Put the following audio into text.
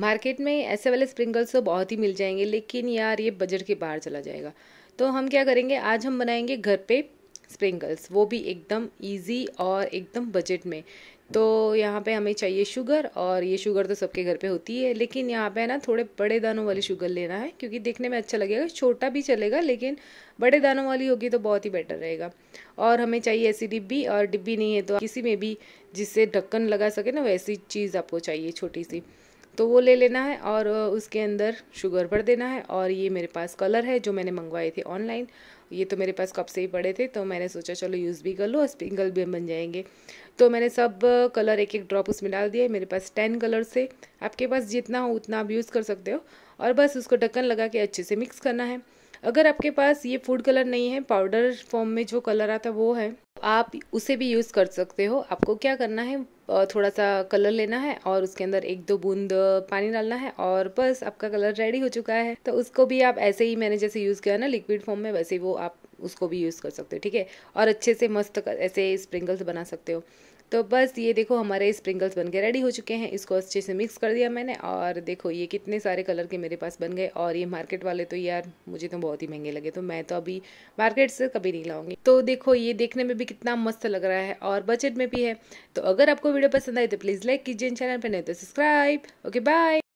market में ऐसे वाले स्प्रिंकल्स तो बहुत ही मिल जाएंगे लेकिन यार ये बजट के बाहर चला जाएगा तो हम क्या करेंगे आज हम बनाएंगे घर पे स्प्रिंकल्स वो भी एकदम इजी और एकदम बजट में तो यहाँ पे हमें चाहिए शुगर और ये शुगर तो सबके घर पे होती है लेकिन यहाँ पे ना थोड़े बड़े दानों वाली शुगर लेना है क्योंकि देखने में अच्छा लगेगा छोटा भी चलेगा लेकिन बड़े दानों वाली होगी तो बहुत ही बेटर रहेगा और हमें चाहिए ऐसी डिब्बी और डिब्बी नहीं है तो किसी में भी जिससे ढक्कन लगा सके ना वैसी चीज़ आपको चाहिए छोटी सी तो वो ले लेना है और उसके अंदर शुगर भर देना है और ये मेरे पास कलर है जो मैंने मंगवाए थे ऑनलाइन ये तो मेरे पास कब से ही पड़े थे तो मैंने सोचा चलो यूज़ भी कर लो और स्प्रिंकल भी बन जाएंगे तो मैंने सब कलर एक एक ड्रॉप उसमें डाल दिया है मेरे पास टेन कलर से आपके पास जितना हो उतना आप यूज़ कर सकते हो और बस उसको ढक्कन लगा के अच्छे से मिक्स करना है अगर आपके पास ये फूड कलर नहीं है पाउडर फॉर्म में जो कलर आता वो है आप उसे भी यूज़ कर सकते हो आपको क्या करना है थोड़ा सा कलर लेना है और उसके अंदर एक दो बूंद पानी डालना है और बस आपका कलर रेडी हो चुका है तो उसको भी आप ऐसे ही मैंने जैसे यूज़ किया ना लिक्विड फॉर्म में वैसे वो आप उसको भी यूज़ कर सकते हो ठीक है और अच्छे से मस्त ऐसे स्प्रिंकल्स बना सकते हो तो बस ये देखो हमारे स्प्रिंकल्स बन के रेडी हो चुके हैं इसको अच्छे से मिक्स कर दिया मैंने और देखो ये कितने सारे कलर के मेरे पास बन गए और ये मार्केट वाले तो यार मुझे तो बहुत ही महंगे लगे तो मैं तो अभी मार्केट से कभी नहीं लाऊंगी तो देखो ये देखने में भी कितना मस्त लग रहा है और बजट में भी है तो अगर आपको वीडियो पसंद आए तो प्लीज़ लाइक कीजिए चैनल पर नहीं तो सब्सक्राइब ओके बाय